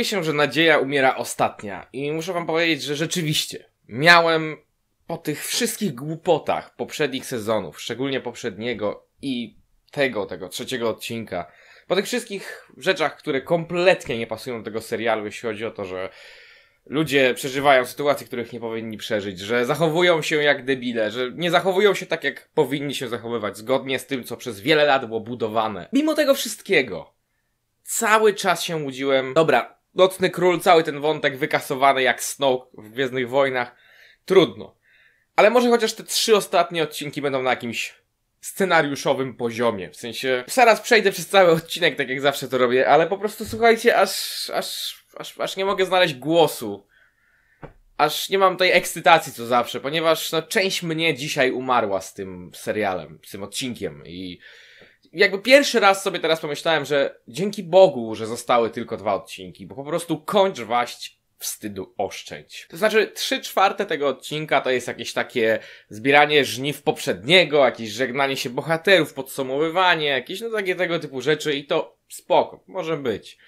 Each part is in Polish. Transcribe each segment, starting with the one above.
mówi się, że nadzieja umiera ostatnia i muszę wam powiedzieć, że rzeczywiście miałem po tych wszystkich głupotach poprzednich sezonów, szczególnie poprzedniego i tego, tego trzeciego odcinka, po tych wszystkich rzeczach, które kompletnie nie pasują do tego serialu, jeśli chodzi o to, że ludzie przeżywają sytuacje, których nie powinni przeżyć, że zachowują się jak debile, że nie zachowują się tak, jak powinni się zachowywać, zgodnie z tym, co przez wiele lat było budowane. Mimo tego wszystkiego, cały czas się łudziłem, dobra, Nocny Król, cały ten wątek wykasowany jak Snoke w Gwiezdnych Wojnach. Trudno. Ale może chociaż te trzy ostatnie odcinki będą na jakimś scenariuszowym poziomie. W sensie, zaraz przejdę przez cały odcinek, tak jak zawsze to robię, ale po prostu słuchajcie, aż, aż, aż, aż nie mogę znaleźć głosu. Aż nie mam tej ekscytacji co zawsze, ponieważ no, część mnie dzisiaj umarła z tym serialem, z tym odcinkiem i jakby pierwszy raz sobie teraz pomyślałem, że dzięki Bogu, że zostały tylko dwa odcinki, bo po prostu kończ waść wstydu oszczędź. To znaczy, trzy czwarte tego odcinka to jest jakieś takie zbieranie żniw poprzedniego, jakieś żegnanie się bohaterów, podsumowywanie, jakieś no takie tego typu rzeczy i to spoko, może być.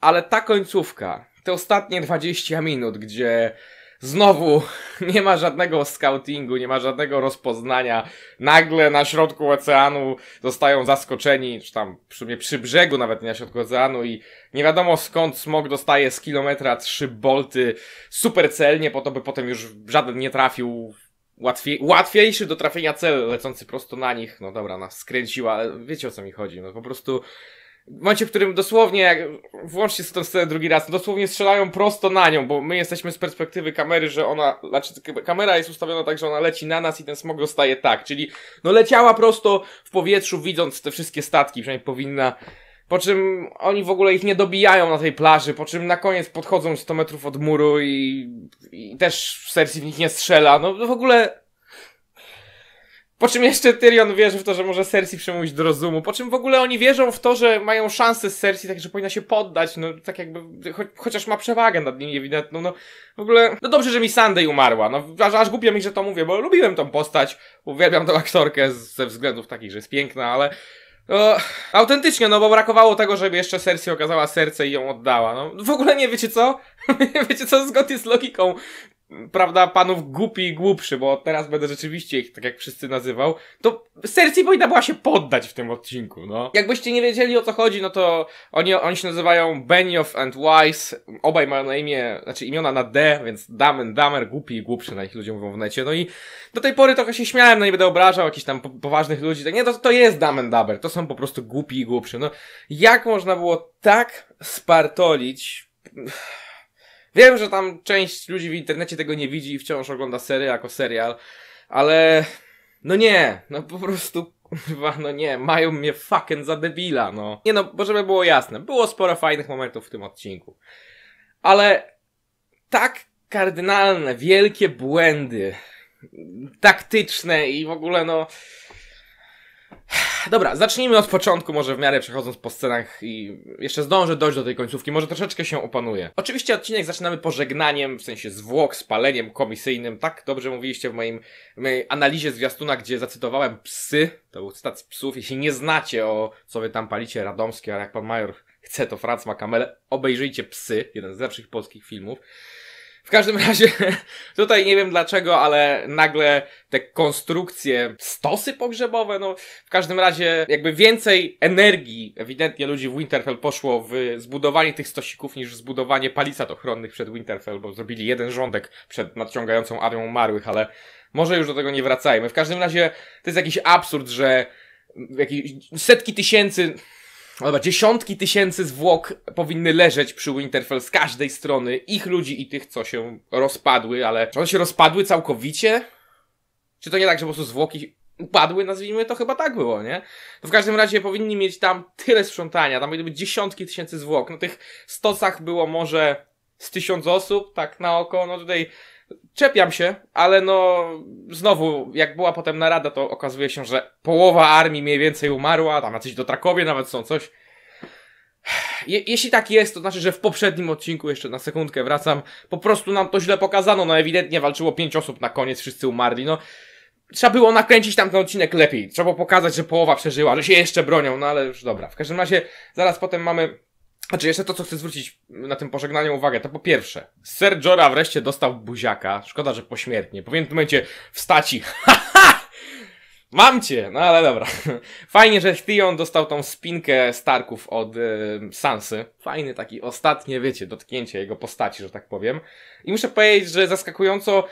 Ale ta końcówka, te ostatnie 20 minut, gdzie Znowu nie ma żadnego scoutingu, nie ma żadnego rozpoznania. Nagle na środku oceanu zostają zaskoczeni, czy tam przy, przy brzegu nawet nie na środku oceanu i nie wiadomo skąd smog dostaje z kilometra trzy bolty super celnie, po to by potem już żaden nie trafił Łatwiej, łatwiejszy do trafienia cel lecący prosto na nich. No dobra, nas skręciła, wiecie o co mi chodzi. No po prostu w momencie, w którym dosłownie, jak włączcie sobie tę scenę drugi raz, dosłownie strzelają prosto na nią, bo my jesteśmy z perspektywy kamery, że ona, znaczy kamera jest ustawiona tak, że ona leci na nas i ten smog zostaje tak, czyli no leciała prosto w powietrzu, widząc te wszystkie statki, przynajmniej powinna, po czym oni w ogóle ich nie dobijają na tej plaży, po czym na koniec podchodzą 100 metrów od muru i, i też w sercji w nich nie strzela, no w ogóle po czym jeszcze Tyrion wierzy w to, że może Cersei przemówić do rozumu. Po czym w ogóle oni wierzą w to, że mają szansę z Cersei, tak że powinna się poddać, no tak jakby, cho chociaż ma przewagę nad nimi ewidentną, no w ogóle, no dobrze, że mi Sunday umarła, no aż, aż głupio mi, że to mówię, bo lubiłem tą postać, uwielbiam tą aktorkę z, ze względów takich, że jest piękna, ale no, autentycznie, no bo brakowało tego, żeby jeszcze Cersei okazała serce i ją oddała. No, w ogóle nie wiecie co? wiecie co, zgodnie z logiką prawda, panów głupi i głupszy, bo teraz będę rzeczywiście ich tak jak wszyscy nazywał, to Cersei powinna była się poddać w tym odcinku, no. Jakbyście nie wiedzieli o co chodzi, no to oni, oni się nazywają Benioff and Wise, obaj mają na imię, znaczy imiona na D, więc and Damer, głupi i głupszy na ich ludzie mówią w necie, no i do tej pory trochę się śmiałem, no nie będę obrażał jakichś tam poważnych ludzi, tak nie, to, to jest and Damer, to są po prostu głupi i głupszy, no. Jak można było tak spartolić Wiem, że tam część ludzi w internecie tego nie widzi i wciąż ogląda serię jako serial, ale no nie, no po prostu kurwa, no nie, mają mnie fucking za debila, no. Nie no, bo żeby było jasne, było sporo fajnych momentów w tym odcinku. Ale tak kardynalne, wielkie błędy taktyczne i w ogóle no Dobra, zacznijmy od początku, może w miarę przechodząc po scenach i jeszcze zdążę dojść do tej końcówki, może troszeczkę się opanuje. Oczywiście odcinek zaczynamy pożegnaniem, w sensie zwłok, spaleniem komisyjnym, tak dobrze mówiliście w moim, w mojej analizie zwiastuna, gdzie zacytowałem psy, to był cytat z psów, jeśli nie znacie o co wy tam palicie radomskie, ale jak pan major chce, to Franz ma kamelę, obejrzyjcie psy, jeden z lepszych polskich filmów. W każdym razie, tutaj nie wiem dlaczego, ale nagle te konstrukcje, stosy pogrzebowe, no w każdym razie jakby więcej energii ewidentnie ludzi w Winterfell poszło w zbudowanie tych stosików niż w zbudowanie palisad ochronnych przed Winterfell, bo zrobili jeden rządek przed nadciągającą armią umarłych, ale może już do tego nie wracajmy. W każdym razie to jest jakiś absurd, że jakieś setki tysięcy, Dobra, dziesiątki tysięcy zwłok powinny leżeć przy Winterfell z każdej strony, ich ludzi i tych, co się rozpadły, ale czy one się rozpadły całkowicie? Czy to nie tak, że po prostu zwłoki upadły, nazwijmy to, chyba tak było, nie? To w każdym razie powinni mieć tam tyle sprzątania, tam powinny być dziesiątki tysięcy zwłok. No tych stosach było może z tysiąc osób, tak na oko, no tutaj czepiam się, ale no znowu, jak była potem narada, to okazuje się, że połowa armii mniej więcej umarła, tam jacyś dotrakowie nawet są, coś. Je jeśli tak jest, to znaczy, że w poprzednim odcinku, jeszcze na sekundkę wracam, po prostu nam to źle pokazano, no ewidentnie walczyło pięć osób na koniec, wszyscy umarli, no. Trzeba było nakręcić tam ten odcinek lepiej, trzeba było pokazać, że połowa przeżyła, że się jeszcze bronią, no ale już dobra. W każdym razie, zaraz potem mamy znaczy, jeszcze to, co chcę zwrócić na tym pożegnaniu uwagę, to po pierwsze, Sir Jora wreszcie dostał buziaka. Szkoda, że pośmiertnie. Powinien w tym momencie wstać i Mam cię! No ale dobra. Fajnie, że Theon dostał tą spinkę Starków od y, Sansy. Fajny taki ostatnie, wiecie, dotknięcie jego postaci, że tak powiem. I muszę powiedzieć, że zaskakująco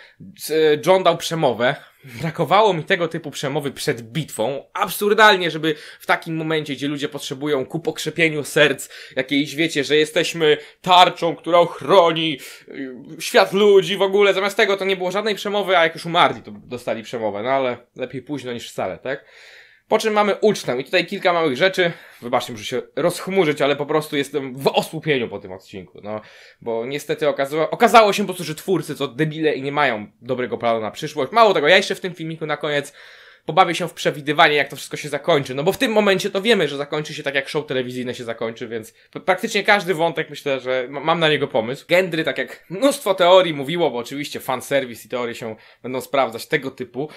y, John dał przemowę brakowało mi tego typu przemowy przed bitwą. Absurdalnie, żeby w takim momencie, gdzie ludzie potrzebują ku pokrzepieniu serc, jakiejś wiecie, że jesteśmy tarczą, która ochroni y, świat ludzi w ogóle. Zamiast tego to nie było żadnej przemowy, a jak już umarli, to dostali przemowę. No ale lepiej późno niż wcale, tak? Po czym mamy ucztę i tutaj kilka małych rzeczy. Wybaczcie, muszę się rozchmurzyć, ale po prostu jestem w osłupieniu po tym odcinku, no. Bo niestety okazało, okazało się po prostu, że twórcy co debile i nie mają dobrego planu na przyszłość. Mało tego, ja jeszcze w tym filmiku na koniec pobawię się w przewidywanie, jak to wszystko się zakończy. No bo w tym momencie to wiemy, że zakończy się tak, jak show telewizyjne się zakończy, więc praktycznie każdy wątek myślę, że mam na niego pomysł. Gendry, tak jak mnóstwo teorii mówiło, bo oczywiście fanserwis i teorie się będą sprawdzać tego typu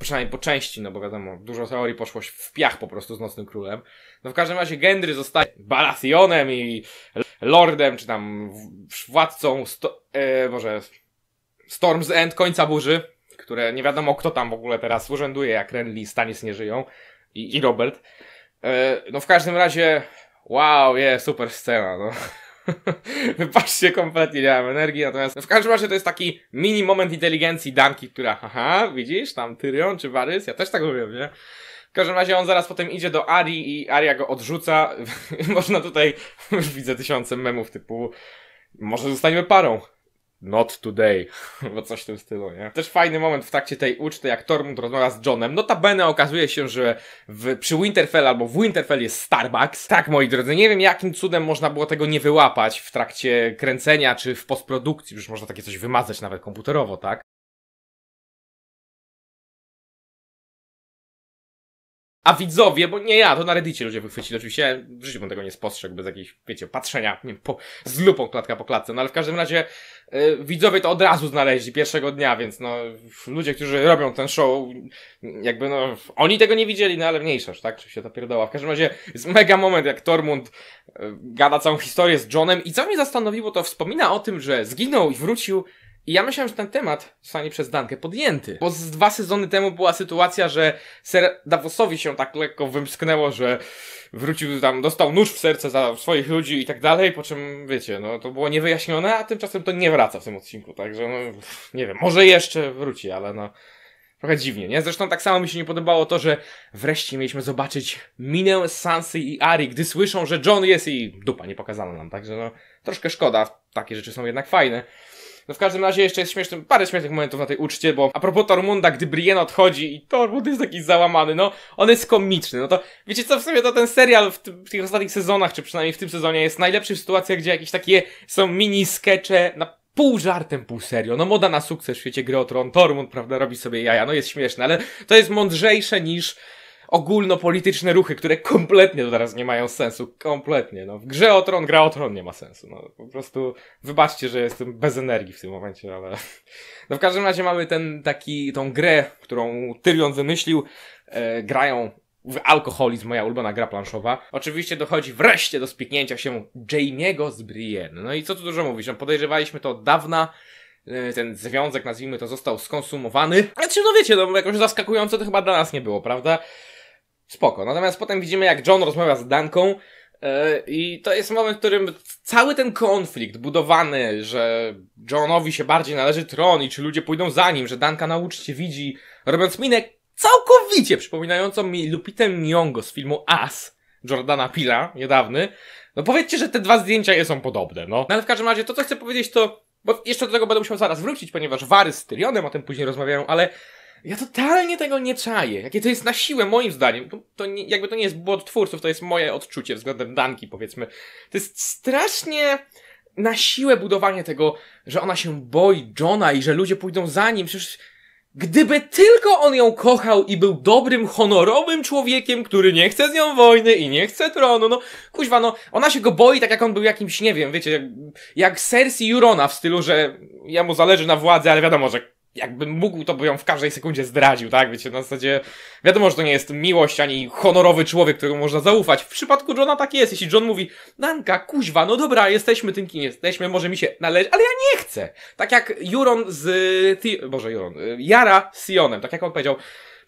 przynajmniej po części, no bo wiadomo, dużo teorii poszło w piach po prostu z Nocnym Królem. No w każdym razie Gendry zostaje Balasionem i lordem, czy tam władcą, sto, e, może Storm's End, końca burzy, które nie wiadomo kto tam w ogóle teraz urzęduje, jak Renly i Stanis nie żyją i, i Robert. E, no w każdym razie, wow, je, yeah, super scena, no. Wypatrzcie, kompletnie nie mam energii, natomiast w każdym razie to jest taki mini moment inteligencji Danki, która, haha, widzisz, tam Tyrion czy Varys, ja też tak mówię, nie? W każdym razie on zaraz potem idzie do Ari i Aria go odrzuca. Można tutaj, widzę tysiące memów typu, może zostaniemy parą. Not today, bo coś w tym stylu, nie? Też fajny moment w trakcie tej uczty, jak Tormund rozmawia z Johnem. Notabene okazuje się, że w, przy Winterfell albo w Winterfell jest Starbucks. Tak, moi drodzy, nie wiem jakim cudem można było tego nie wyłapać w trakcie kręcenia czy w postprodukcji, już można takie coś wymazać nawet komputerowo, tak? A widzowie, bo nie ja, to na Reddicie ludzie wychwycili, oczywiście w życiu bym tego nie spostrzegł bez jakichś, wiecie, patrzenia nie, po, z lupą klatka po klatce, no ale w każdym razie y, widzowie to od razu znaleźli pierwszego dnia, więc no ludzie, którzy robią ten show, jakby no oni tego nie widzieli, no ale mniejszaż, tak, czy się to pierdoła. W każdym razie jest mega moment, jak Tormund y, gada całą historię z Johnem i co mnie zastanowiło, to wspomina o tym, że zginął i wrócił i ja myślałem, że ten temat zostanie przez Dankę podjęty. Bo z dwa sezony temu była sytuacja, że ser Davosowi się tak lekko wymsknęło, że wrócił tam, dostał nóż w serce za swoich ludzi i tak dalej, po czym, wiecie, no to było niewyjaśnione, a tymczasem to nie wraca w tym odcinku, także no, nie wiem, może jeszcze wróci, ale no, trochę dziwnie, nie? Zresztą tak samo mi się nie podobało to, że wreszcie mieliśmy zobaczyć minę Sansy i Ari, gdy słyszą, że John jest i dupa nie pokazano nam, także no, troszkę szkoda, takie rzeczy są jednak fajne. No w każdym razie jeszcze jest śmieszny, parę śmiesznych momentów na tej uczcie, bo a propos Tormunda, gdy Brienne odchodzi i Tormund jest taki załamany, no on jest komiczny, no to wiecie co, w sumie to ten serial w, w tych ostatnich sezonach, czy przynajmniej w tym sezonie jest najlepszy w sytuacjach, gdzie jakieś takie są mini skecze na pół żartem, pół serio. No moda na sukces w świecie gry o Tron, Tormund, prawda, robi sobie jaja, no jest śmieszne, ale to jest mądrzejsze niż ogólnopolityczne ruchy, które kompletnie do teraz nie mają sensu. Kompletnie. No. W grze o tron, gra o tron nie ma sensu. No. Po prostu wybaczcie, że jestem bez energii w tym momencie, ale... No w każdym razie mamy ten taki, tą grę, którą Tyrion wymyślił. E, grają w Alkoholizm, moja ulubiona gra planszowa. Oczywiście dochodzi wreszcie do spiknięcia się Jamie'ego z Brienne. No i co tu dużo mówić, no podejrzewaliśmy to od dawna, e, ten związek, nazwijmy to, został skonsumowany. Znaczy, no wiecie, no jakoś zaskakujące to chyba dla nas nie było, prawda? spoko. Natomiast potem widzimy, jak John rozmawia z Danką yy, i to jest moment, w którym cały ten konflikt budowany, że Johnowi się bardziej należy tron i czy ludzie pójdą za nim, że Danka na uczcie widzi, robiąc minę całkowicie przypominającą mi Lupitę Nyong'o z filmu As Jordana Pila, niedawny. No powiedzcie, że te dwa zdjęcia nie są podobne, no. no. Ale w każdym razie to, co chcę powiedzieć, to... Bo jeszcze do tego będę musiał zaraz wrócić, ponieważ Wary z Tyrionem o tym później rozmawiają, ale ja totalnie tego nie czaję. Jakie to jest na siłę, moim zdaniem. To, to nie, jakby to nie jest błąd twórców, to jest moje odczucie względem Danki, powiedzmy. To jest strasznie na siłę budowanie tego, że ona się boi Johna i że ludzie pójdą za nim. Przecież gdyby tylko on ją kochał i był dobrym, honorowym człowiekiem, który nie chce z nią wojny i nie chce tronu, no kuźwa, no ona się go boi tak jak on był jakimś, nie wiem, wiecie, jak, jak Cersei Jurona w stylu, że jemu zależy na władzy, ale wiadomo, że jakbym mógł, to by ją w każdej sekundzie zdradził, tak? Wiecie, na zasadzie wiadomo, że to nie jest miłość ani honorowy człowiek, któremu można zaufać. W przypadku Johna tak jest. Jeśli John mówi, Nanka, kuźwa, no dobra, jesteśmy tym, kim jesteśmy, może mi się należy, ale ja nie chcę. Tak jak Juron z... Ty... Boże, Juron. Jara y, z Sionem, tak jak on powiedział,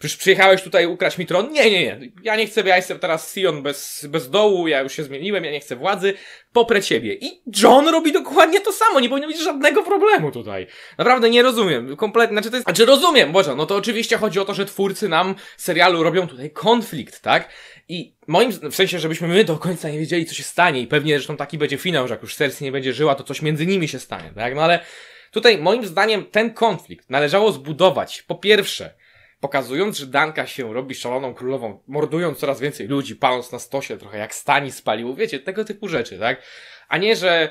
Przecież przyjechałeś tutaj ukraść mi tron? Nie, nie, nie. Ja nie chcę, ja jestem teraz Sion bez, bez dołu, ja już się zmieniłem, ja nie chcę władzy. Poprę ciebie. I John robi dokładnie to samo, nie powinno być żadnego problemu tutaj. Naprawdę nie rozumiem. Kompletnie, znaczy to jest... Znaczy rozumiem, Boże, no to oczywiście chodzi o to, że twórcy nam serialu robią tutaj konflikt, tak? I moim, w sensie, żebyśmy my do końca nie wiedzieli, co się stanie i pewnie zresztą taki będzie finał, że jak już Cersei nie będzie żyła, to coś między nimi się stanie, tak? No ale tutaj moim zdaniem ten konflikt należało zbudować, po pierwsze, pokazując, że Danka się robi szaloną królową, mordując coraz więcej ludzi, paląc na stosie trochę jak Stani spalił, wiecie, tego typu rzeczy, tak? A nie, że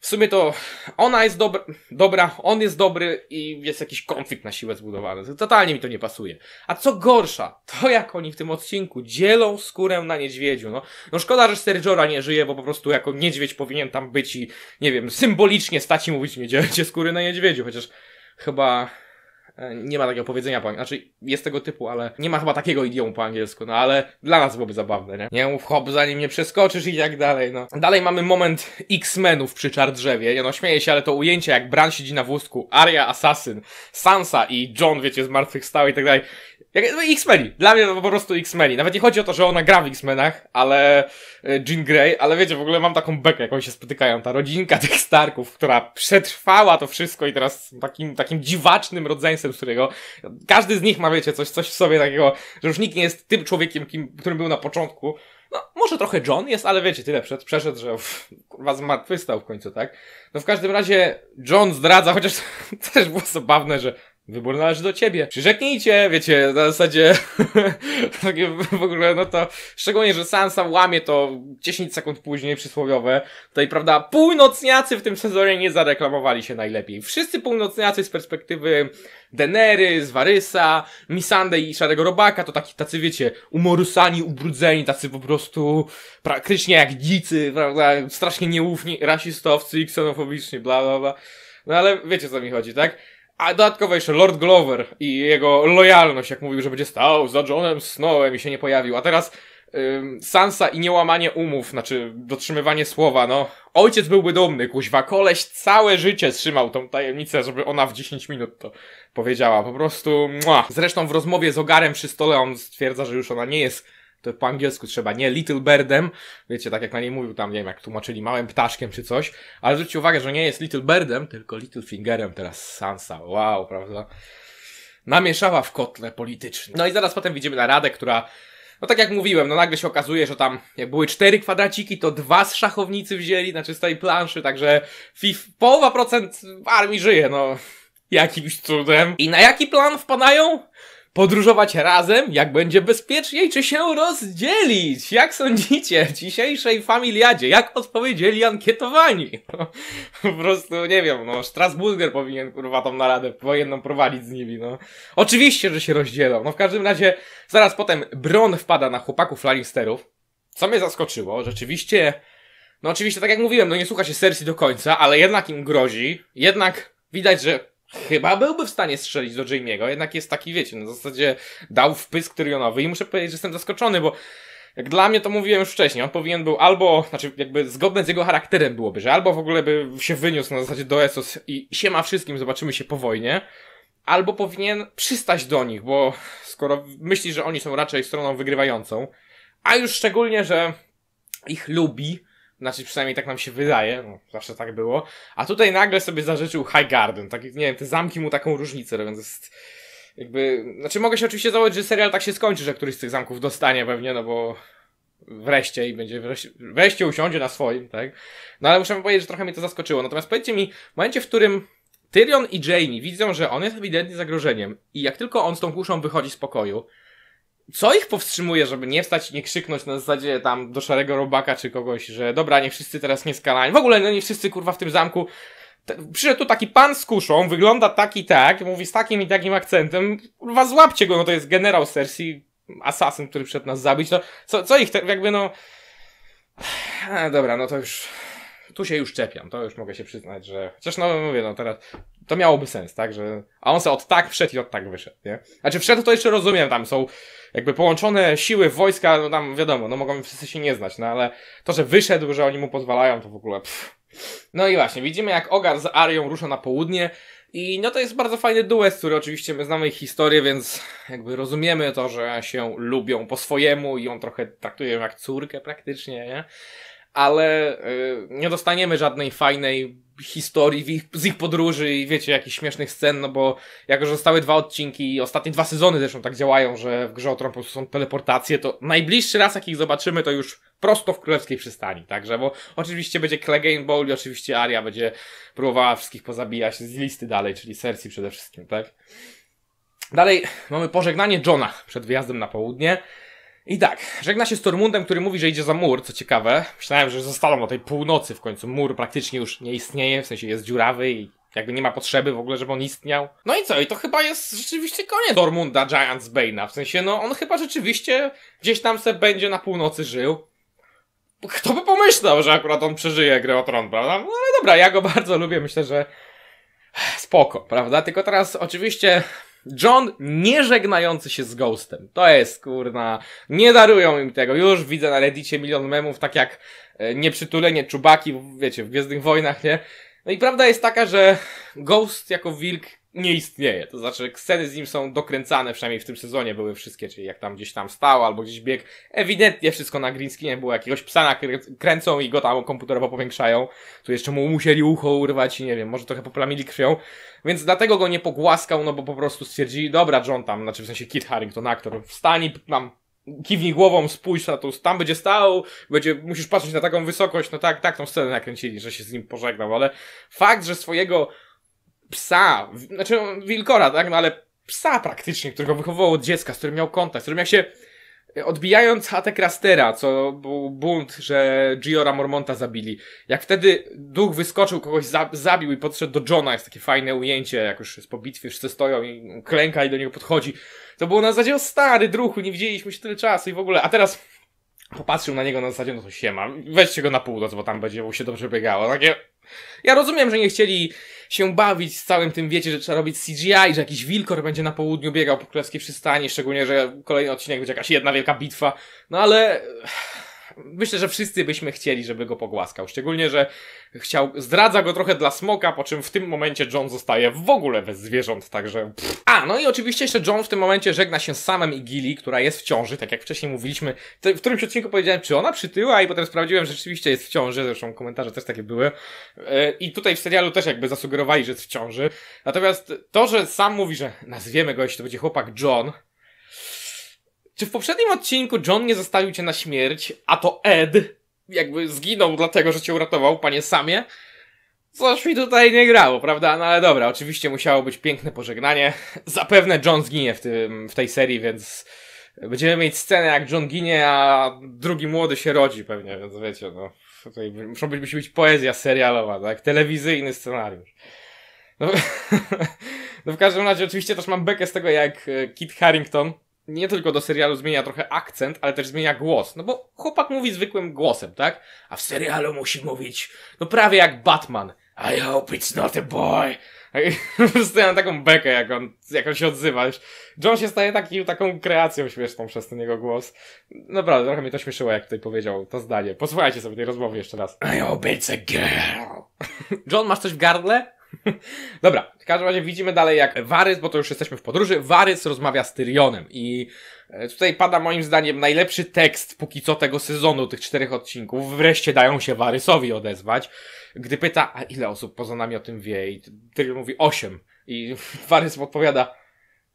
w sumie to ona jest dobra, dobra, on jest dobry i jest jakiś konflikt na siłę zbudowany. Totalnie mi to nie pasuje. A co gorsza, to jak oni w tym odcinku dzielą skórę na niedźwiedziu. No, no szkoda, że Sergiora nie żyje, bo po prostu jako niedźwiedź powinien tam być i, nie wiem, symbolicznie stać i mówić, nie dzielcie skóry na niedźwiedziu, chociaż chyba E, nie ma takiego powiedzenia po angielsku. Znaczy, jest tego typu, ale nie ma chyba takiego idiomu po angielsku, no ale dla nas byłoby zabawne, nie? Nie mów hop, zanim nie przeskoczysz i tak dalej, no. Dalej mamy moment X-Menów przy Czardrzewie. Ja no śmieję się, ale to ujęcie, jak Bran siedzi na wózku, Arya Assassin, Sansa i John, wiecie, z martwych stał i tak dalej. No, X-Meni. Dla mnie to po prostu X-Meni. Nawet nie chodzi o to, że ona gra w X-Menach, ale e, Jean Grey, ale wiecie, w ogóle mam taką bekę, jaką się spotykają. Ta rodzinka tych Starków, która przetrwała to wszystko i teraz takim, takim dziwacznym rodzeństwem, z którego każdy z nich ma, wiecie, coś, coś w sobie takiego, że już nikt nie jest tym człowiekiem, kim, którym był na początku. No, może trochę John jest, ale wiecie, tyle przed, przeszedł, że uff, kurwa zmartwychwstał w końcu, tak? No w każdym razie John zdradza, chociaż też było zabawne, że Wybór należy do ciebie. Przyrzeknijcie, wiecie, na zasadzie takie w ogóle, no to szczególnie, że Sansa łamie to 10 sekund później przysłowiowe. Tutaj, prawda, północniacy w tym sezonie nie zareklamowali się najlepiej. Wszyscy północniacy z perspektywy Denery, z Varysa, Misande i Szarego Robaka to taki, tacy wiecie, umorusani, ubrudzeni, tacy po prostu praktycznie jak dzicy, prawda, strasznie nieufni, rasistowcy i ksenofobiczni, bla bla bla. No ale wiecie co mi chodzi, tak? A dodatkowo jeszcze Lord Glover i jego lojalność, jak mówił, że będzie stał za Johnem Snowem i się nie pojawił. A teraz ym, Sansa i niełamanie umów, znaczy dotrzymywanie słowa, no. Ojciec byłby dumny, kuźwa. Koleś całe życie trzymał tą tajemnicę, żeby ona w 10 minut to powiedziała. Po prostu, mua. Zresztą w rozmowie z Ogarem przy stole on stwierdza, że już ona nie jest to po angielsku trzeba, nie Little Birdem, wiecie, tak jak na niej mówił tam, nie wiem, jak tłumaczyli małym ptaszkiem czy coś, ale zwróćcie uwagę, że nie jest Little Birdem, tylko Little Fingerem teraz Sansa, wow, prawda? Namieszała w kotle politycznym. No i zaraz potem widzimy naradę, która no tak jak mówiłem, no nagle się okazuje, że tam jak były cztery kwadraciki, to dwa z szachownicy wzięli na czystej planszy, także FIF, połowa procent armii żyje, no jakimś cudem. I na jaki plan wpadają? podróżować razem, jak będzie bezpieczniej, czy się rozdzielić? Jak sądzicie w dzisiejszej familiadzie? Jak odpowiedzieli ankietowani? No, po prostu, nie wiem, no, Strasburger powinien, kurwa, tą naradę wojenną prowadzić z nimi, no. Oczywiście, że się rozdzielą. No, w każdym razie, zaraz potem Bron wpada na chłopaków Lannisterów, co mnie zaskoczyło. Rzeczywiście, no oczywiście, tak jak mówiłem, no nie słucha się Cersei do końca, ale jednak im grozi. Jednak widać, że chyba byłby w stanie strzelić do Jamie'ego, jednak jest taki, wiecie, na zasadzie dał wpysk trionowy i muszę powiedzieć, że jestem zaskoczony, bo jak dla mnie to mówiłem już wcześniej, on powinien był albo, znaczy jakby zgodne z jego charakterem byłoby, że albo w ogóle by się wyniósł na zasadzie do Esos i siema wszystkim, zobaczymy się po wojnie, albo powinien przystać do nich, bo skoro myśli, że oni są raczej stroną wygrywającą, a już szczególnie, że ich lubi, znaczy przynajmniej tak nam się wydaje, no, zawsze tak było. A tutaj nagle sobie zażyczył High Garden, tak nie wiem, te zamki mu taką różnicę robią, to jest jakby... Znaczy mogę się oczywiście założyć, że serial tak się skończy, że któryś z tych zamków dostanie pewnie, no bo wreszcie i będzie wreszcie, wreszcie usiądzie na swoim, tak? No ale muszę powiedzieć, że trochę mnie to zaskoczyło. Natomiast powiedzcie mi, w momencie, w którym Tyrion i Jamie widzą, że on jest ewidentnie zagrożeniem i jak tylko on z tą kuszą wychodzi z pokoju, co ich powstrzymuje, żeby nie wstać i nie krzyknąć na zasadzie tam do szarego robaka czy kogoś, że dobra, nie wszyscy teraz nie skalają. W ogóle no nie wszyscy kurwa w tym zamku. przyszedł tu taki pan z kuszą, wygląda tak i tak, mówi z takim i takim akcentem. Kurwa złapcie go, no to jest generał Cersei, asasyn, który przyszedł nas zabić. No co, co ich, te, jakby no... A, dobra, no to już tu się już czepiam, to już mogę się przyznać, że, chociaż no mówię, no teraz, to miałoby sens, tak, że, a on se od tak wszedł i od tak wyszedł, nie? Znaczy wszedł to jeszcze rozumiem, tam są jakby połączone siły wojska, no tam wiadomo, no mogą wszyscy się nie znać, no ale to, że wyszedł, że oni mu pozwalają, to w ogóle, pff. No i właśnie, widzimy jak Ogar z Arią rusza na południe, i no to jest bardzo fajny duet, który oczywiście my znamy ich historię, więc jakby rozumiemy to, że się lubią po swojemu i on trochę traktuje ją jak córkę praktycznie, nie? ale y, nie dostaniemy żadnej fajnej historii ich, z ich podróży i wiecie, jakichś śmiesznych scen, no bo jako, że zostały dwa odcinki i ostatnie dwa sezony zresztą tak działają, że w grze o tron po prostu są teleportacje, to najbliższy raz, jakich zobaczymy, to już prosto w Królewskiej Przystani, także, bo oczywiście będzie Clegane Bowl i oczywiście Aria będzie próbowała wszystkich pozabijać z listy dalej, czyli Cersei przede wszystkim, tak? Dalej mamy pożegnanie Johna przed wyjazdem na południe. I tak, żegna się z Tormundem, który mówi, że idzie za mur, co ciekawe. Myślałem, że zostaną na tej północy w końcu. Mur praktycznie już nie istnieje, w sensie jest dziurawy i jakby nie ma potrzeby w ogóle, żeby on istniał. No i co? I to chyba jest rzeczywiście koniec Dormunda Giants Bane'a. W sensie, no on chyba rzeczywiście gdzieś tam se będzie na północy żył. Kto by pomyślał, że akurat on przeżyje grę o tron, prawda? No ale dobra, ja go bardzo lubię, myślę, że spoko, prawda? Tylko teraz oczywiście John nie żegnający się z Ghostem. To jest, kurna, nie darują im tego. Już widzę na reddicie milion memów, tak jak e, nieprzytulenie czubaki, wiecie, w Gwiezdnych Wojnach, nie? No i prawda jest taka, że Ghost jako wilk nie istnieje. To znaczy, sceny z nim są dokręcane, przynajmniej w tym sezonie były wszystkie, czyli jak tam gdzieś tam stał albo gdzieś bieg. Ewidentnie wszystko na greenskinie było jakiegoś psa kręcą i go tam komputerowo powiększają. Tu jeszcze mu musieli ucho urwać i nie wiem, może trochę poplamili krwią. Więc dlatego go nie pogłaskał, no bo po prostu stwierdzili, dobra, John tam, znaczy w sensie Kit Harington, aktor, Wstani, i kiwnij głową, spójrz na to, tam będzie stał, będzie, musisz patrzeć na taką wysokość, no tak, tak tą scenę nakręcili, że się z nim pożegnał, ale fakt, że swojego psa, znaczy wilkora, tak, no ale psa praktycznie, którego wychowywał od dziecka, z którym miał kontakt, z którym jak się odbijając atak Rastera, co był bunt, że Giora Mormonta zabili, jak wtedy duch wyskoczył, kogoś zabił i podszedł do Johna, jest takie fajne ujęcie, jak już jest po bitwie, wszyscy stoją i klęka i do niego podchodzi. To było na zasadzie, o stary druchu, nie widzieliśmy się tyle czasu i w ogóle, a teraz popatrzył na niego na zasadzie, no to siema, weźcie go na północ, bo tam będzie mu się dobrze biegało. Takie, ja rozumiem, że nie chcieli się bawić z całym tym, wiecie, że trzeba robić CGI, że jakiś wilkor będzie na południu biegał po królewskiej przystani, szczególnie, że kolejny odcinek będzie jakaś jedna wielka bitwa. No ale myślę, że wszyscy byśmy chcieli, żeby go pogłaskał. Szczególnie, że chciał, zdradza go trochę dla smoka, po czym w tym momencie John zostaje w ogóle bez zwierząt, także. Pff. A, no i oczywiście jeszcze John w tym momencie żegna się z samem i Gilly, która jest w ciąży, tak jak wcześniej mówiliśmy. W którymś odcinku powiedziałem, czy ona przytyła, i potem sprawdziłem, że rzeczywiście jest w ciąży, zresztą komentarze też takie były. E, I tutaj w serialu też jakby zasugerowali, że jest w ciąży. Natomiast to, że sam mówi, że nazwiemy go, jeśli to będzie chłopak John, czy w poprzednim odcinku John nie zostawił cię na śmierć, a to Ed jakby zginął dlatego, że cię uratował, panie samie? Coś mi tutaj nie grało, prawda? No ale dobra, oczywiście musiało być piękne pożegnanie. Zapewne John zginie w, tym, w tej serii, więc będziemy mieć scenę jak John ginie, a drugi młody się rodzi pewnie, więc wiecie, no. Tutaj muszą być, musi być poezja serialowa, tak? Telewizyjny scenariusz. No, no w każdym razie oczywiście też mam bekę z tego, jak e, Kit Harrington nie tylko do serialu zmienia trochę akcent, ale też zmienia głos. No bo chłopak mówi zwykłym głosem, tak? A w serialu musi mówić, no prawie jak Batman. I hope it's not a boy. Stoję na taką bekę, jak on, jak on się odzywa. John się staje taki, taką kreacją śmieszną przez ten jego głos. Naprawdę, trochę mnie to śmieszyło, jak tutaj powiedział to zdanie. Posłuchajcie sobie tej rozmowy jeszcze raz. I hope it's a girl. John, masz coś w gardle? Dobra, w każdym razie widzimy dalej jak Warys, bo to już jesteśmy w podróży, Warys rozmawia z Tyrionem i e, tutaj pada moim zdaniem najlepszy tekst póki co tego sezonu, tych czterech odcinków. Wreszcie dają się Warysowi odezwać, gdy pyta, a ile osób poza nami o tym wie? I Tyrion mówi osiem. I Warys odpowiada,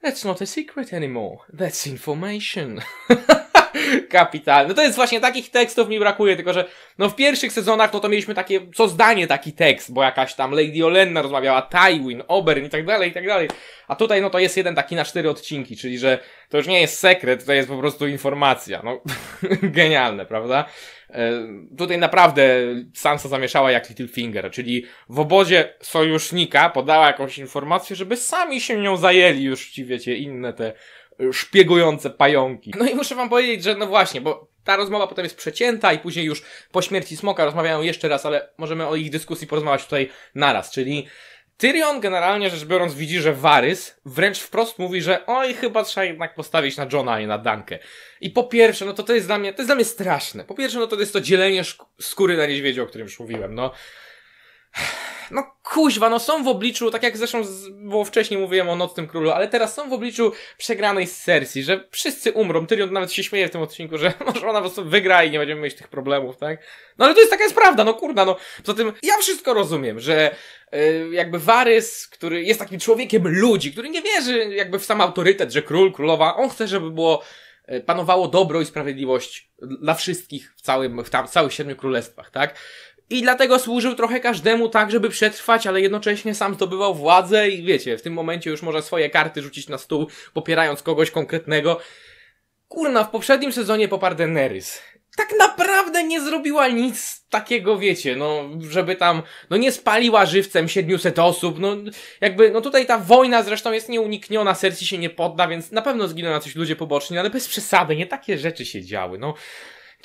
that's not a secret anymore, that's information. Kapitalny. No to jest właśnie, takich tekstów mi brakuje, tylko że no w pierwszych sezonach no to mieliśmy takie, co zdanie taki tekst, bo jakaś tam Lady Olenna rozmawiała, Tywin, Oberyn i tak dalej, i tak dalej. A tutaj no to jest jeden taki na cztery odcinki, czyli że to już nie jest sekret, to jest po prostu informacja. No genialne, prawda? E, tutaj naprawdę Sansa zamieszała jak Littlefinger, czyli w obozie sojusznika podała jakąś informację, żeby sami się nią zajęli już ci wiecie, inne te szpiegujące pająki. No i muszę wam powiedzieć, że no właśnie, bo ta rozmowa potem jest przecięta i później już po śmierci Smoka rozmawiają jeszcze raz, ale możemy o ich dyskusji porozmawiać tutaj naraz, czyli Tyrion generalnie rzecz biorąc widzi, że Varys wręcz wprost mówi, że oj, chyba trzeba jednak postawić na Johna, a nie na Dankę. I po pierwsze, no to to jest dla mnie, to jest dla mnie straszne. Po pierwsze, no to jest to dzielenie szk- skóry na niedźwiedziu, o którym już mówiłem, no no kuźwa, no są w obliczu, tak jak zresztą było wcześniej mówiłem o Nocnym Królu, ale teraz są w obliczu przegranej sercji, że wszyscy umrą. Tyrion nawet się śmieje w tym odcinku, że może ona po prostu wygra i nie będziemy mieć tych problemów, tak? No ale to jest taka jest prawda, no kurda, no. Poza tym ja wszystko rozumiem, że y, jakby Varys, który jest takim człowiekiem ludzi, który nie wierzy jakby w sam autorytet, że król, królowa, on chce, żeby było y, panowało dobro i sprawiedliwość dla wszystkich w całym, w, tam, w całych siedmiu królestwach, tak? I dlatego służył trochę każdemu tak, żeby przetrwać, ale jednocześnie sam zdobywał władzę i wiecie, w tym momencie już może swoje karty rzucić na stół, popierając kogoś konkretnego. Kurna, w poprzednim sezonie poparł Denerys. Tak naprawdę nie zrobiła nic takiego, wiecie, no, żeby tam, no nie spaliła żywcem 700 osób, no, jakby, no tutaj ta wojna zresztą jest nieunikniona, serce się nie podda, więc na pewno zginą na coś ludzie poboczni, ale bez przesady, nie takie rzeczy się działy, no.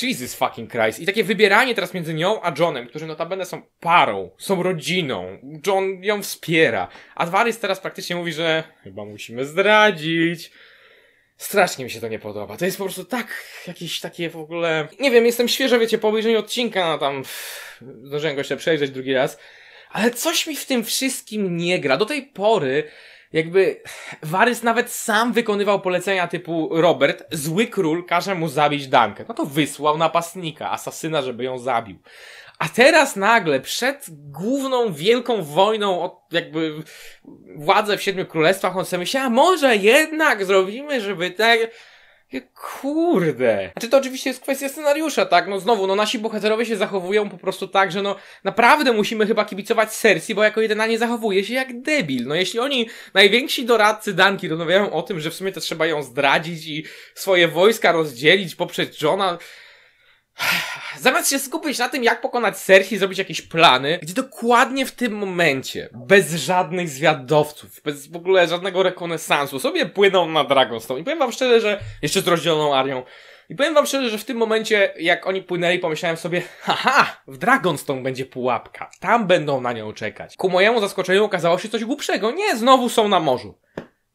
Jesus fucking Christ. I takie wybieranie teraz między nią a Johnem, którzy notabene są parą, są rodziną, John ją wspiera, a Dwarys teraz praktycznie mówi, że chyba musimy zdradzić. Strasznie mi się to nie podoba. To jest po prostu tak, jakieś takie w ogóle... Nie wiem, jestem świeżo, wiecie, po obejrzeniu odcinka, no tam... Zdążyłem go się przejrzeć drugi raz. Ale coś mi w tym wszystkim nie gra. Do tej pory jakby Varys nawet sam wykonywał polecenia typu Robert, zły król każe mu zabić Dankę. No to wysłał napastnika, asasyna, żeby ją zabił. A teraz nagle, przed główną wielką wojną od jakby władzę w Siedmiu Królestwach, on sobie myślał, może jednak zrobimy, żeby ten... Tak Kurde. Znaczy to oczywiście jest kwestia scenariusza, tak? No znowu, no nasi bohaterowie się zachowują po prostu tak, że no naprawdę musimy chyba kibicować Cersei, bo jako jedyna nie zachowuje się jak debil. No jeśli oni, najwięksi doradcy Danki rozmawiają o tym, że w sumie to trzeba ją zdradzić i swoje wojska rozdzielić poprzez Johna, Zamiast się skupić na tym, jak pokonać Serhi, zrobić jakieś plany, gdzie dokładnie w tym momencie, bez żadnych zwiadowców, bez w ogóle żadnego rekonesansu, sobie płyną na Dragonstone. I powiem wam szczerze, że jeszcze z rozdzieloną Arią. I powiem wam szczerze, że w tym momencie, jak oni płynęli, pomyślałem sobie, haha, w Dragonstone będzie pułapka. Tam będą na nią czekać. Ku mojemu zaskoczeniu okazało się coś głupszego. Nie, znowu są na morzu.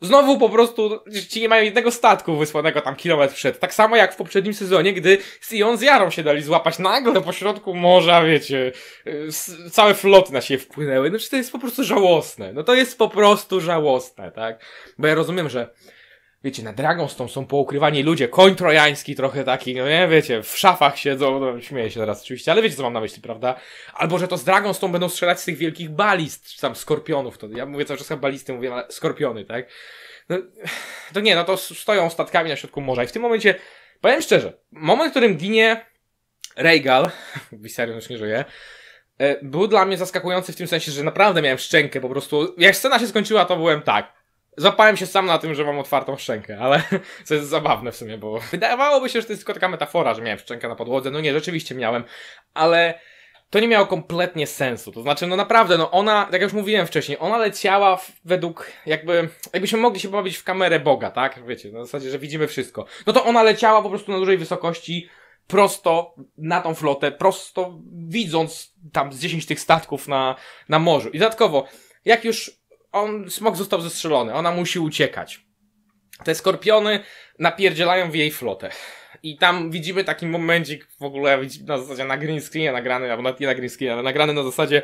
Znowu po prostu ci nie mają jednego statku wysłanego tam kilometr przed. Tak samo jak w poprzednim sezonie, gdy Sion z Jarą się dali złapać nagle po środku morza, wiecie, y, całe floty na siebie wpłynęły. No czy to jest po prostu żałosne? No to jest po prostu żałosne, tak? Bo ja rozumiem, że wiecie, na Dragonstone są poukrywani ludzie, koń trojański trochę taki, no nie, wiecie, w szafach siedzą, no, śmieję się teraz oczywiście, ale wiecie, co mam na myśli, prawda? Albo, że to z Dragonstone będą strzelać z tych wielkich balist, czy tam skorpionów, to ja mówię cały czas chyba balisty, mówię, ale skorpiony, tak? No, to nie, no to stoją statkami na środku morza i w tym momencie, powiem szczerze, moment, w którym ginie Regal, Viserion już nie żyje, e, był dla mnie zaskakujący w tym sensie, że naprawdę miałem szczękę po prostu. Jak scena się skończyła, to byłem tak. Złapałem się sam na tym, że mam otwartą szczękę, ale co jest zabawne w sumie, bo wydawałoby się, że to jest tylko taka metafora, że miałem szczękę na podłodze. No nie, rzeczywiście miałem, ale to nie miało kompletnie sensu. To znaczy, no naprawdę, no ona, tak jak już mówiłem wcześniej, ona leciała według, jakby, jakbyśmy mogli się bawić w kamerę Boga, tak? Wiecie, na zasadzie, że widzimy wszystko. No to ona leciała po prostu na dużej wysokości, prosto na tą flotę, prosto widząc tam z 10 tych statków na, na morzu. I dodatkowo, jak już on, smok został zestrzelony, ona musi uciekać. Te skorpiony napierdzielają w jej flotę. I tam widzimy taki momencik w ogóle, na zasadzie na green screenie nagrany, albo nie na green screenie, ale nagrany na zasadzie,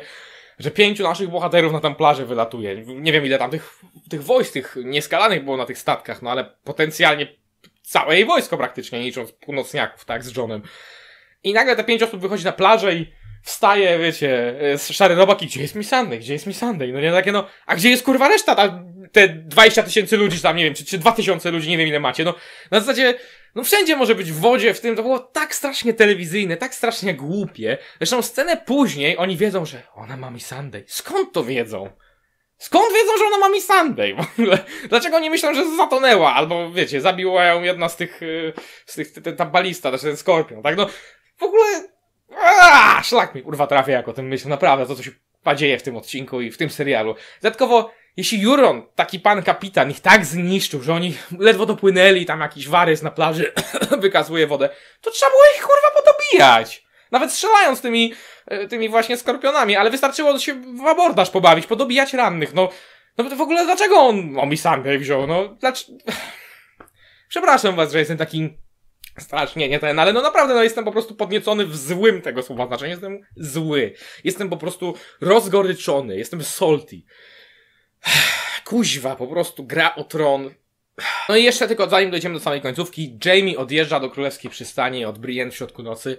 że pięciu naszych bohaterów na tam plaży wylatuje. Nie wiem ile tam tych, tych wojsk, tych nieskalanych było na tych statkach, no ale potencjalnie całe jej wojsko praktycznie, licząc północniaków, tak, z Johnem. I nagle te pięć osób wychodzi na plażę i wstaje, wiecie, e, szary robak i gdzie jest mi Sunday, gdzie jest mi Sunday? No nie, takie no, a gdzie jest kurwa reszta, ta, te 20 tysięcy ludzi, tam nie wiem, czy, czy 2 tysiące ludzi, nie wiem ile macie, no na zasadzie, no wszędzie może być w wodzie, w tym to było tak strasznie telewizyjne, tak strasznie głupie. Zresztą scenę później oni wiedzą, że ona ma mi Sunday. Skąd to wiedzą? Skąd wiedzą, że ona ma mi Sunday w ogóle? Dlaczego nie myślą, że zatonęła? Albo wiecie, zabiła ją jedna z tych, e, z tych, ta balista, znaczy ten skorpion, tak? No, w ogóle Aaaa, szlak mi kurwa trafia, jak o tym myślę. Naprawdę, to co się dzieje w tym odcinku i w tym serialu. Dodatkowo, jeśli Juron, taki pan kapitan, ich tak zniszczył, że oni ledwo dopłynęli, tam jakiś warys na plaży wykazuje wodę, to trzeba było ich kurwa podobijać. Nawet strzelając tymi, e, tymi właśnie skorpionami, ale wystarczyło się w abordaż pobawić, podobijać rannych, no. No w ogóle dlaczego on sam wziął, no? Dlaczego... Przepraszam was, że jestem taki Strasznie, nie ten, no, ale no naprawdę, no jestem po prostu podniecony w złym tego słowa znaczeniu. Jestem zły. Jestem po prostu rozgoryczony. Jestem salty. Kuźwa, po prostu gra o tron. No i jeszcze tylko zanim dojdziemy do samej końcówki, Jamie odjeżdża do królewskiej przystani od Brienne w środku nocy.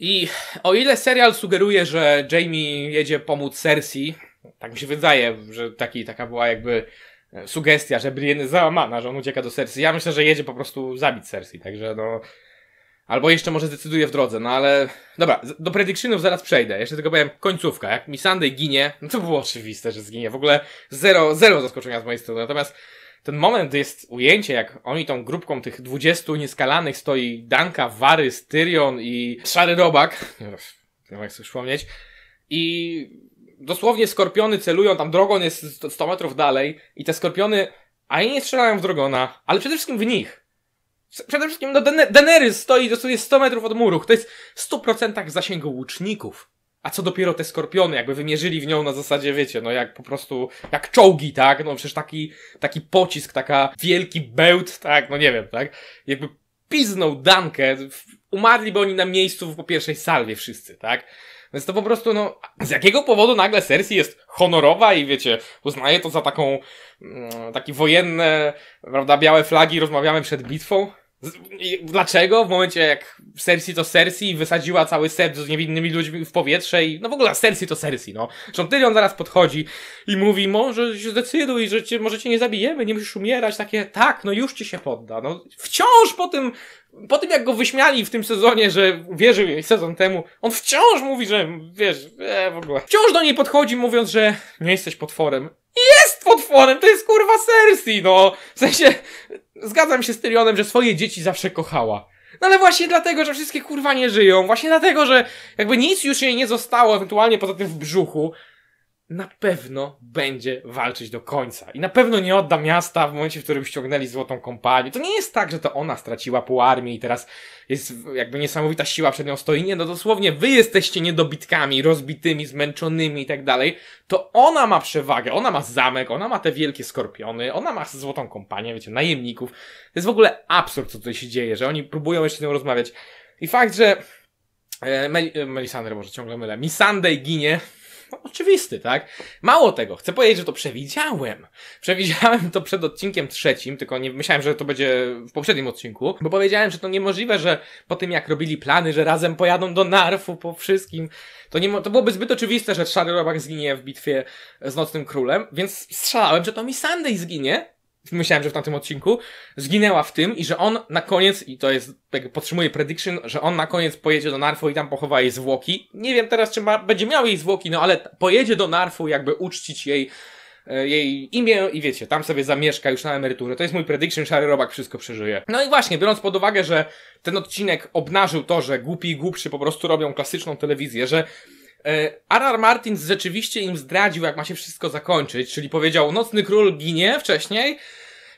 I o ile serial sugeruje, że Jamie jedzie pomóc Cersei, tak mi się wydaje, że taki, taka była jakby E, sugestia, że Brienne jest załamana, że on ucieka do Cersei. Ja myślę, że jedzie po prostu zabić Cersei, także no... Albo jeszcze może zdecyduje w drodze, no ale... Dobra, do predictionów zaraz przejdę. Jeszcze tylko powiem, końcówka. Jak Missandei ginie, no to było oczywiste, że zginie. W ogóle zero, zero zaskoczenia z mojej strony. Natomiast ten moment, jest ujęcie, jak oni tą grupką tych dwudziestu nieskalanych stoi Danka, Wary, Tyrion i Szary Robak, nie wiem jak sobie przypomnieć, i dosłownie skorpiony celują, tam Drogon jest 100 metrów dalej i te skorpiony a nie strzelają w Drogona, ale przede wszystkim w nich. Przede wszystkim, no, denery stoi dosłownie 100 metrów od murów. To jest w 100% zasięgu łuczników. A co dopiero te skorpiony, jakby wymierzyli w nią na zasadzie, wiecie, no jak po prostu, jak czołgi, tak? No przecież taki, taki pocisk, taka wielki bełt, tak? No nie wiem, tak? Jakby piznął Dankę, umarliby oni na miejscu po pierwszej salwie wszyscy, tak? Więc to po prostu, no, z jakiego powodu nagle Cersei jest honorowa i wiecie, uznaje to za taką, mm, taki wojenne, prawda, białe flagi, rozmawiamy przed bitwą? I dlaczego w momencie jak Cersei to Cersei wysadziła cały set z niewinnymi ludźmi w powietrze i no w ogóle Cersei to Cersei, no. on zaraz podchodzi i mówi, może się zdecyduj, że cię, może cię nie zabijemy, nie musisz umierać, takie tak, no już ci się podda, no. Wciąż po tym po tym jak go wyśmiali w tym sezonie, że wierzył jej sezon temu, on wciąż mówi, że wiesz, e, w ogóle. Wciąż do niej podchodzi mówiąc, że nie jesteś potworem. Jest potworem, to jest kurwa Cersei, no. W sensie, zgadzam się z Tyrionem, że swoje dzieci zawsze kochała. No ale właśnie dlatego, że wszystkie kurwa nie żyją, właśnie dlatego, że jakby nic już jej nie zostało, ewentualnie poza tym w brzuchu, na pewno będzie walczyć do końca. I na pewno nie odda miasta w momencie, w którym ściągnęli złotą kompanię. To nie jest tak, że to ona straciła pół armii i teraz jest jakby niesamowita siła przed nią stoi. Nie, no dosłownie wy jesteście niedobitkami, rozbitymi, zmęczonymi i tak dalej. To ona ma przewagę, ona ma zamek, ona ma te wielkie skorpiony, ona ma złotą kompanię, wiecie, najemników. To jest w ogóle absurd, co tutaj się dzieje, że oni próbują jeszcze z nią rozmawiać. I fakt, że e, e, Melisander, może ciągle mylę. Missandei ginie, no, oczywisty, tak? Mało tego, chcę powiedzieć, że to przewidziałem. Przewidziałem to przed odcinkiem trzecim, tylko nie myślałem, że to będzie w poprzednim odcinku, bo powiedziałem, że to niemożliwe, że po tym jak robili plany, że razem pojadą do Narfu po wszystkim, to, nie, to byłoby zbyt oczywiste, że Robak zginie w bitwie z Nocnym Królem, więc strzelałem, że to mi Sunday zginie, myślałem, że w tamtym odcinku, zginęła w tym i że on na koniec, i to jest, tak jakby podtrzymuje prediction, że on na koniec pojedzie do Narfu i tam pochowa jej zwłoki. Nie wiem teraz, czy ma, będzie miał jej zwłoki, no ale pojedzie do Narfu jakby uczcić jej e, jej imię i wiecie, tam sobie zamieszka już na emeryturze. To jest mój prediction, Szary Robak wszystko przeżyje. No i właśnie, biorąc pod uwagę, że ten odcinek obnażył to, że głupi i głupszy po prostu robią klasyczną telewizję, że E, Arar Martins rzeczywiście im zdradził, jak ma się wszystko zakończyć, czyli powiedział, Nocny Król ginie wcześniej,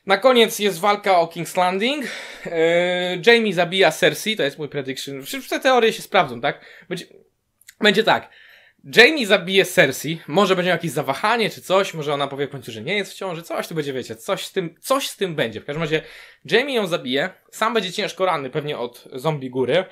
na koniec jest walka o King's Landing. E, Jamie zabija Cersei, to jest mój prediction. Wszystkie teorie się sprawdzą, tak? Będzie, będzie tak. Jamie zabije Cersei, może będzie jakieś zawahanie czy coś, może ona powie w końcu, że nie jest w ciąży, coś tu będzie, wiecie, coś z tym, coś z tym będzie. W każdym razie Jamie ją zabije, sam będzie ciężko ranny, pewnie od zombie góry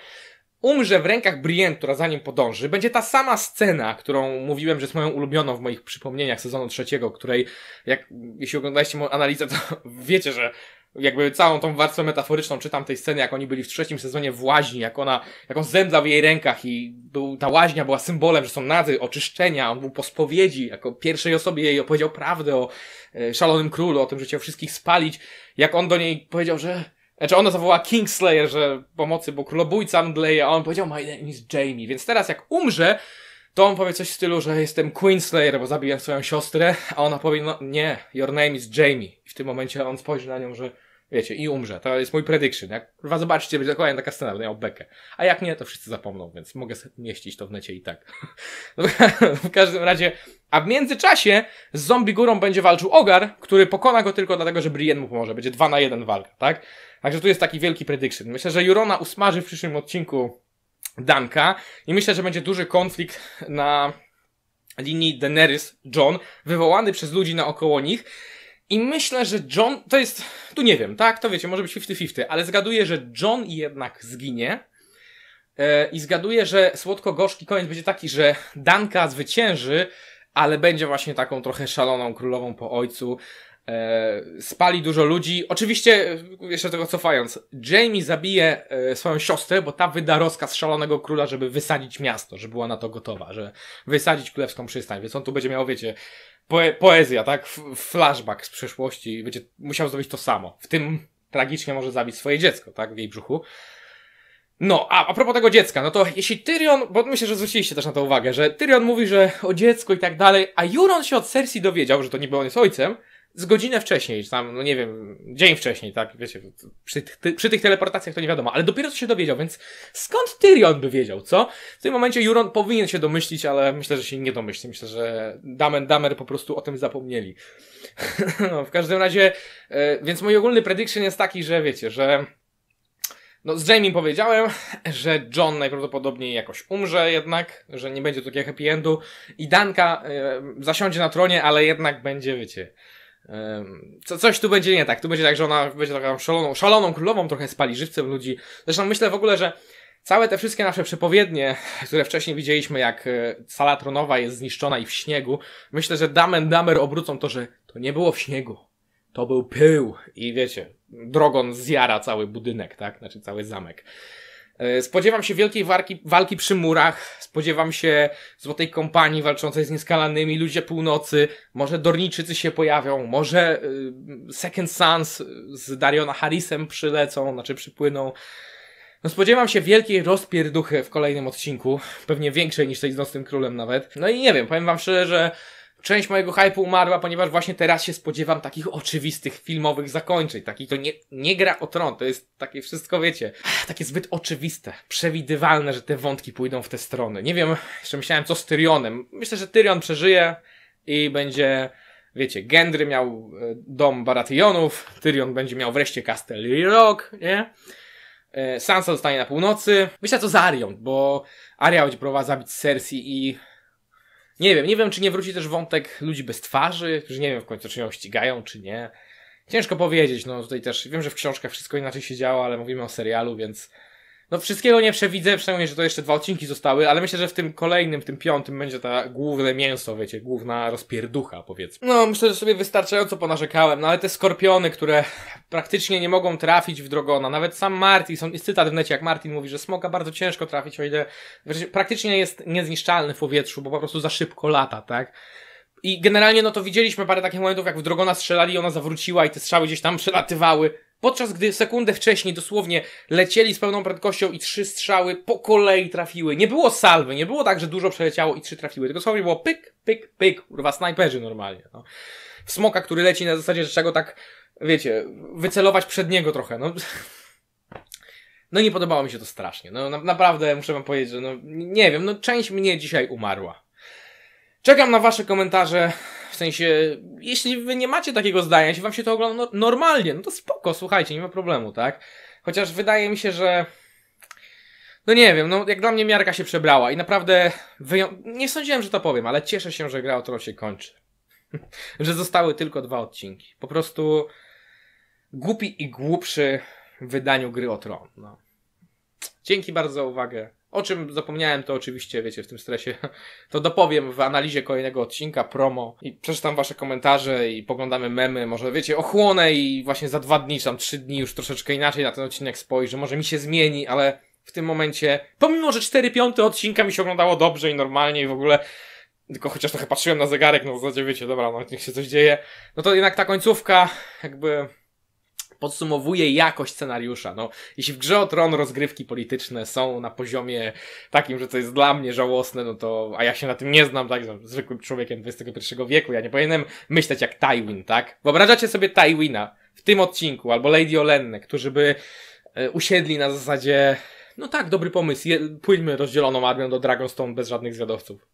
umrze w rękach Brienne, która za nim podąży, będzie ta sama scena, którą mówiłem, że jest moją ulubioną w moich przypomnieniach sezonu trzeciego, której, jak, jeśli oglądaliście moją analizę, to wiecie, że jakby całą tą warstwę metaforyczną czytam tej sceny, jak oni byli w trzecim sezonie w łaźni, jak ona, jak on zemdlał w jej rękach i był, ta łaźnia była symbolem, że są nadzy, oczyszczenia, on był po spowiedzi, jako pierwszej osobie jej opowiedział prawdę o e, szalonym królu, o tym, że chciał wszystkich spalić, jak on do niej powiedział, że znaczy ona zawołała Kingslayer, że pomocy, bo królobójca mdleje, a on powiedział my name is Jamie. Więc teraz jak umrze, to on powie coś w stylu, że jestem Queenslayer, bo zabiłem swoją siostrę, a ona powie, no nie, your name is Jamie. I w tym momencie on spojrzy na nią, że wiecie, i umrze. To jest mój prediction. Jak kurwa zobaczcie, będzie dokładnie taka scena, będę miał bekę. A jak nie, to wszyscy zapomną, więc mogę mieścić to w necie i tak. w każdym razie a w międzyczasie z zombie górą będzie walczył Ogar, który pokona go tylko dlatego, że Brienne mu pomoże. Będzie 2 na 1 walka, tak? Także tu jest taki wielki prediction. Myślę, że Jurona usmaży w przyszłym odcinku Danka i myślę, że będzie duży konflikt na linii Daenerys John, wywołany przez ludzi naokoło nich. I myślę, że John, to jest, tu nie wiem, tak, to wiecie, może być 50-50, ale zgaduję, że John jednak zginie. Yy, I zgaduję, że słodko-gorzki koniec będzie taki, że Danka zwycięży, ale będzie właśnie taką trochę szaloną królową po ojcu. E, spali dużo ludzi. Oczywiście, e, jeszcze tego cofając, Jamie zabije e, swoją siostrę, bo ta wyda rozkaz szalonego króla, żeby wysadzić miasto, że była na to gotowa, że wysadzić królewską przystań, więc on tu będzie miał, wiecie, poe poezja, tak? F flashback z przeszłości, będzie musiał zrobić to samo. W tym tragicznie może zabić swoje dziecko, tak? W jej brzuchu. No, a, a propos tego dziecka, no to jeśli Tyrion, bo myślę, że zwróciliście też na to uwagę, że Tyrion mówi, że o dziecko i tak dalej, a Juron się od Cersei dowiedział, że to niby on jest ojcem, z godzinę wcześniej, czy tam, no nie wiem, dzień wcześniej, tak, wiecie, przy, ty, przy tych teleportacjach to nie wiadomo, ale dopiero co się dowiedział, więc skąd Tyrion by wiedział, co? W tym momencie Juron powinien się domyślić, ale myślę, że się nie domyśli, myślę, że Damen Damer po prostu o tym zapomnieli. no, w każdym razie, e, więc mój ogólny prediction jest taki, że wiecie, że no z Jamie powiedziałem, że John najprawdopodobniej jakoś umrze jednak, że nie będzie takiego happy endu i Danka y, zasiądzie na tronie, ale jednak będzie, wiecie, y, co, coś tu będzie nie tak. Tu będzie tak, że ona będzie taką szaloną, szaloną królową, trochę spali żywcem ludzi. Zresztą myślę w ogóle, że całe te wszystkie nasze przepowiednie, które wcześniej widzieliśmy, jak e, sala tronowa jest zniszczona i w śniegu, myślę, że Damen Damer obrócą to, że to nie było w śniegu. To był pył i wiecie, Drogon zjara cały budynek, tak? Znaczy cały zamek. E, spodziewam się wielkiej walki, walki przy murach, spodziewam się Złotej Kompanii walczącej z nieskalanymi, ludzie północy, może Dorniczycy się pojawią, może e, Second Sons e, z Dariona Harrisem przylecą, znaczy przypłyną. No spodziewam się wielkiej rozpierduchy w kolejnym odcinku, pewnie większej niż tej z Nocnym Królem nawet. No i nie wiem, powiem wam szczerze, że część mojego hype'u umarła, ponieważ właśnie teraz się spodziewam takich oczywistych filmowych zakończeń. Takich to nie, nie gra o tron, to jest takie wszystko, wiecie, takie zbyt oczywiste, przewidywalne, że te wątki pójdą w te strony. Nie wiem, jeszcze myślałem co z Tyrionem. Myślę, że Tyrion przeżyje i będzie, wiecie, Gendry miał e, dom Baratheonów, Tyrion będzie miał wreszcie Castle Rock, nie? E, Sansa zostanie na północy. Myślę, co z Arią, bo Aria będzie próbowała zabić Cersei i nie wiem, nie wiem, czy nie wróci też wątek ludzi bez twarzy, którzy nie wiem w końcu, czy ją ścigają, czy nie. Ciężko powiedzieć, no tutaj też wiem, że w książkach wszystko inaczej się działo, ale mówimy o serialu, więc no wszystkiego nie przewidzę, przynajmniej, że to jeszcze dwa odcinki zostały, ale myślę, że w tym kolejnym, w tym piątym będzie ta główne mięso, wiecie, główna rozpierducha, powiedzmy. No, myślę, że sobie wystarczająco ponarzekałem, no ale te skorpiony, które praktycznie nie mogą trafić w Drogona, nawet sam Martin, są, jest cytat w necie, jak Martin mówi, że smoka bardzo ciężko trafić, o ile praktycznie jest niezniszczalny w powietrzu, bo po prostu za szybko lata, tak? I generalnie, no to widzieliśmy parę takich momentów, jak w Drogona strzelali, ona zawróciła i te strzały gdzieś tam przelatywały. Podczas gdy sekundę wcześniej dosłownie lecieli z pełną prędkością i trzy strzały po kolei trafiły. Nie było salwy, nie było tak, że dużo przeleciało i trzy trafiły, tylko dosłownie było pyk, pyk, pyk, kurwa, snajperzy normalnie. No. W smoka, który leci na zasadzie, że czego tak, wiecie, wycelować przed niego trochę, no. No nie podobało mi się to strasznie. No na, naprawdę muszę wam powiedzieć, że no nie wiem, no część mnie dzisiaj umarła. Czekam na wasze komentarze, w sensie, jeśli wy nie macie takiego zdania, jeśli wam się to ogląda no, normalnie, no to spoko, słuchajcie, nie ma problemu, tak? Chociaż wydaje mi się, że no nie wiem, no jak dla mnie miarka się przebrała i naprawdę wyją... nie sądziłem, że to powiem, ale cieszę się, że gra o Tron się kończy. że zostały tylko dwa odcinki. Po prostu głupi i głupszy w wydaniu gry o tron. No. Dzięki bardzo za uwagę. O czym zapomniałem, to oczywiście wiecie w tym stresie. To dopowiem w analizie kolejnego odcinka, promo. I przeczytam wasze komentarze i poglądamy memy. Może wiecie, ochłonę i właśnie za dwa dni, czy tam trzy dni już troszeczkę inaczej na ten odcinek spojrzę. Może mi się zmieni, ale w tym momencie, pomimo że cztery piąte odcinka mi się oglądało dobrze i normalnie i w ogóle, tylko chociaż trochę patrzyłem na zegarek, no w zasadzie wiecie, dobra, no niech się coś dzieje, no to jednak ta końcówka, jakby podsumowuje jakość scenariusza. No, jeśli w grze o tron rozgrywki polityczne są na poziomie takim, że to jest dla mnie żałosne, no to, a ja się na tym nie znam, tak, no, zwykłym człowiekiem XXI wieku, ja nie powinienem myśleć jak Tywin, tak? Wyobrażacie sobie Tywina w tym odcinku, albo Lady Olenne, którzy by e, usiedli na zasadzie, no tak, dobry pomysł, pójdźmy rozdzieloną armią do Dragonstone bez żadnych zwiadowców.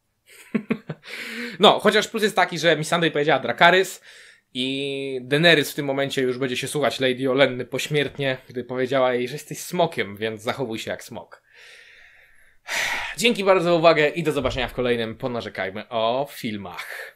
no, chociaż plus jest taki, że Missandei powiedziała Drakarys, i Daenerys w tym momencie już będzie się słuchać Lady Olenny pośmiertnie, gdy powiedziała jej, że jesteś smokiem, więc zachowuj się jak smok. Dzięki bardzo za uwagę i do zobaczenia w kolejnym Ponarzekajmy o filmach.